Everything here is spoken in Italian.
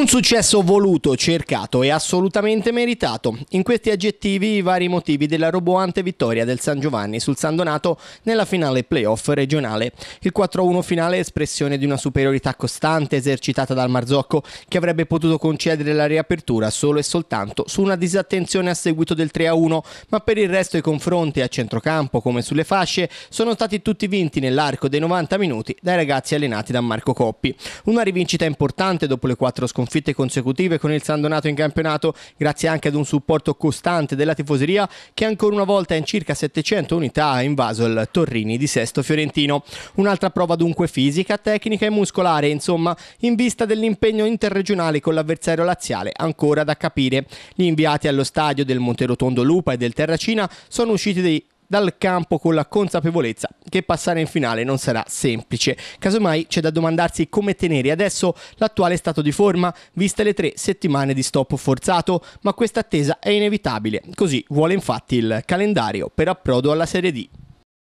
Un successo voluto, cercato e assolutamente meritato. In questi aggettivi i vari motivi della roboante vittoria del San Giovanni sul San Donato nella finale playoff regionale. Il 4-1 finale è espressione di una superiorità costante esercitata dal Marzocco che avrebbe potuto concedere la riapertura solo e soltanto su una disattenzione a seguito del 3-1, ma per il resto i confronti a centrocampo come sulle fasce sono stati tutti vinti nell'arco dei 90 minuti dai ragazzi allenati da Marco Coppi. Una rivincita importante dopo le quattro sconfitte sconfitte consecutive con il San Donato in campionato, grazie anche ad un supporto costante della tifoseria che ancora una volta in circa 700 unità ha invaso il Torrini di Sesto Fiorentino. Un'altra prova dunque fisica, tecnica e muscolare, insomma, in vista dell'impegno interregionale con l'avversario laziale ancora da capire. Gli inviati allo stadio del Monterotondo Lupa e del Terracina sono usciti dei dal campo con la consapevolezza che passare in finale non sarà semplice. Casomai c'è da domandarsi come tenere adesso l'attuale stato di forma, viste le tre settimane di stop forzato, ma questa attesa è inevitabile, così vuole infatti il calendario per approdo alla Serie D.